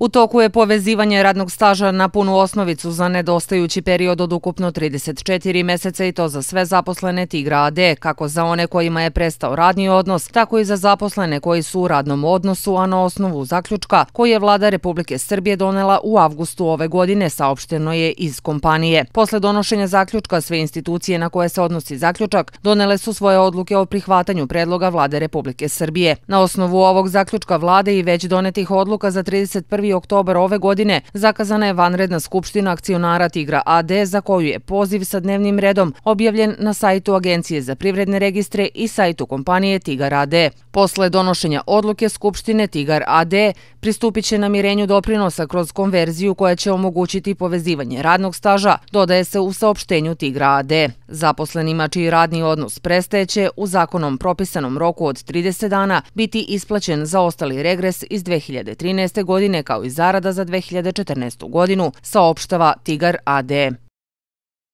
U toku je povezivanje radnog staža na punu osnovicu za nedostajući period od ukupno 34 meseca i to za sve zaposlene Tigra AD, kako za one kojima je prestao radni odnos, tako i za zaposlene koji su u radnom odnosu, a na osnovu zaključka koji je vlada Republike Srbije donela u avgustu ove godine, saopšteno je iz kompanije. Posle donošenja zaključka, sve institucije na koje se odnosi zaključak donele su svoje odluke o prihvatanju predloga vlade Republike Srbije. Na osnovu ovog zaključka vlade i već donetih odluka za 31 1. oktober ove godine zakazana je vanredna skupština akcionara Tigra AD za koju je poziv sa dnevnim redom objavljen na sajtu Agencije za privredne registre i sajtu kompanije Tigar AD. Posle donošenja odluke skupštine Tigar AD pristupit će namirenju doprinosa kroz konverziju koja će omogućiti povezivanje radnog staža, dodaje se u saopštenju Tigra AD. Zaposlenima čiji radni odnos presteće u zakonom propisanom roku od 30 dana biti isplaćen za ostali regres iz 2013. godine kao i zarada za 2014. godinu, saopštava Tigar AD.